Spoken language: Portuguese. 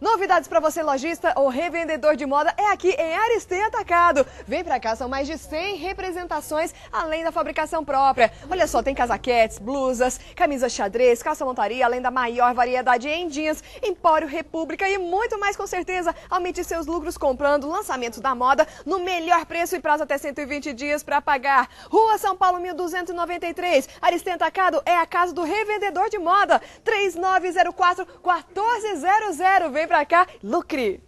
Novidades para você, lojista ou revendedor de moda, é aqui em Aristei Atacado. Vem para cá, são mais de 100 representações, além da fabricação própria. Olha só, tem casaquetes, blusas, camisas xadrez, calça montaria, além da maior variedade em jeans, Empório República e muito mais com certeza. Aumente seus lucros comprando lançamentos da moda no melhor preço e prazo até 120 dias para pagar. Rua São Paulo 1293, Aristei Atacado é a casa do revendedor de moda. 3904 1400. Vem pra cá, lucre!